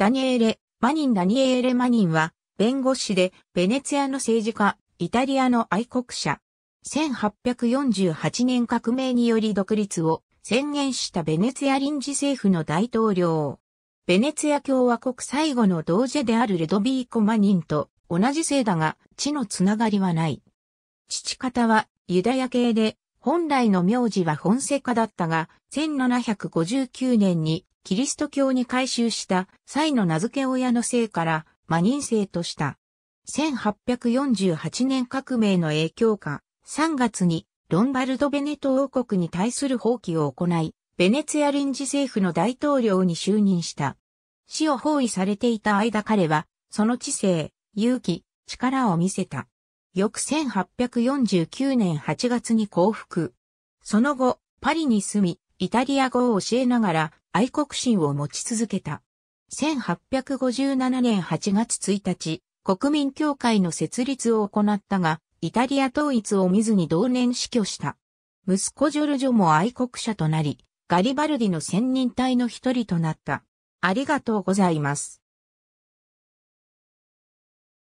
ダニエーレ・マニンダニエーレ・マニンは、弁護士で、ベネツィアの政治家、イタリアの愛国者。1848年革命により独立を宣言したベネツィア臨時政府の大統領。ベネツィア共和国最後の同時であるレドビーコ・マニンと同じ姓だが、地のつながりはない。父方はユダヤ系で、本来の名字は本セカだったが、1759年にキリスト教に改宗した際の名付け親の姓から魔人姓とした。1848年革命の影響下、3月にロンバルド・ベネト王国に対する放棄を行い、ベネツヤ臨時政府の大統領に就任した。死を包囲されていた間彼は、その知性、勇気、力を見せた。翌1849年8月に降伏。その後、パリに住み、イタリア語を教えながら、愛国心を持ち続けた。1857年8月1日、国民協会の設立を行ったが、イタリア統一を見ずに同年死去した。息子ジョルジョも愛国者となり、ガリバルディの専任隊の一人となった。ありがとうございます。